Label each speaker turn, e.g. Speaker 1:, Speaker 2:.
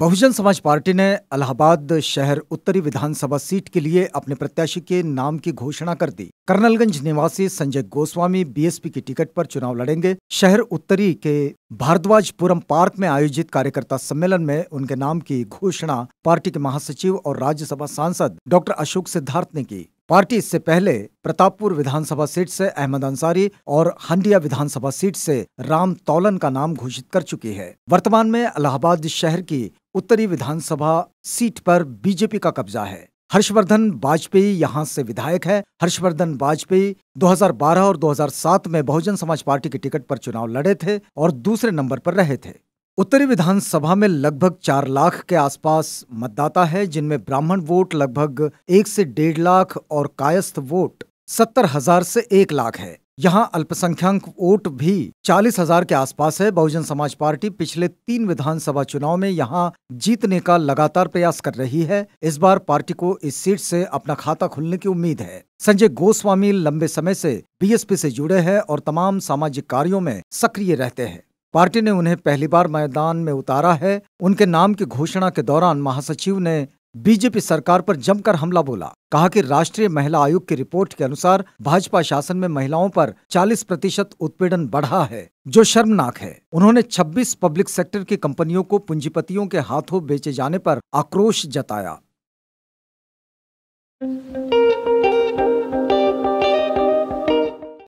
Speaker 1: बहुजन समाज पार्टी ने अलाहाबाद शहर उत्तरी विधानसभा सीट के लिए अपने प्रत्याशी के नाम की घोषणा कर दी कर्नलगंज निवासी संजय गोस्वामी बीएसपी की टिकट पर चुनाव लड़ेंगे शहर उत्तरी के भारद्वाजपुरम पार्क में आयोजित कार्यकर्ता सम्मेलन में उनके नाम की घोषणा पार्टी के महासचिव और राज्यसभा सांसद डॉक्टर अशोक सिद्धार्थ ने की पार्टी इससे पहले प्रतापपुर विधानसभा सीट से अहमद अंसारी और हंडिया विधानसभा सीट से राम तौलन का नाम घोषित कर चुकी है वर्तमान में इलाहाबाद शहर की उत्तरी विधानसभा सीट पर बीजेपी का कब्जा है हर्षवर्धन वाजपेयी यहां से विधायक है हर्षवर्धन वाजपेयी 2012 और 2007 में बहुजन समाज पार्टी के टिकट पर चुनाव लड़े थे और दूसरे नंबर पर रहे थे उत्तरी विधानसभा में लगभग चार लाख के आसपास मतदाता है जिनमें ब्राह्मण वोट लगभग एक से डेढ़ लाख और कायस्थ वोट सत्तर हजार से एक लाख है यहाँ अल्पसंख्यक वोट भी चालीस हजार के आसपास है बहुजन समाज पार्टी पिछले तीन विधानसभा चुनाव में यहाँ जीतने का लगातार प्रयास कर रही है इस बार पार्टी को इस सीट से अपना खाता खुलने की उम्मीद है संजय गोस्वामी लंबे समय से बीएसपी से जुड़े हैं और तमाम सामाजिक कार्यों में सक्रिय रहते हैं पार्टी ने उन्हें पहली बार मैदान में उतारा है उनके नाम की घोषणा के दौरान महासचिव ने बीजेपी सरकार पर जमकर हमला बोला कहा कि राष्ट्रीय महिला आयोग की रिपोर्ट के अनुसार भाजपा शासन में महिलाओं पर 40 प्रतिशत उत्पीड़न बढ़ा है जो शर्मनाक है उन्होंने 26 पब्लिक सेक्टर की कंपनियों को पूंजीपतियों के हाथों बेचे जाने पर आक्रोश जताया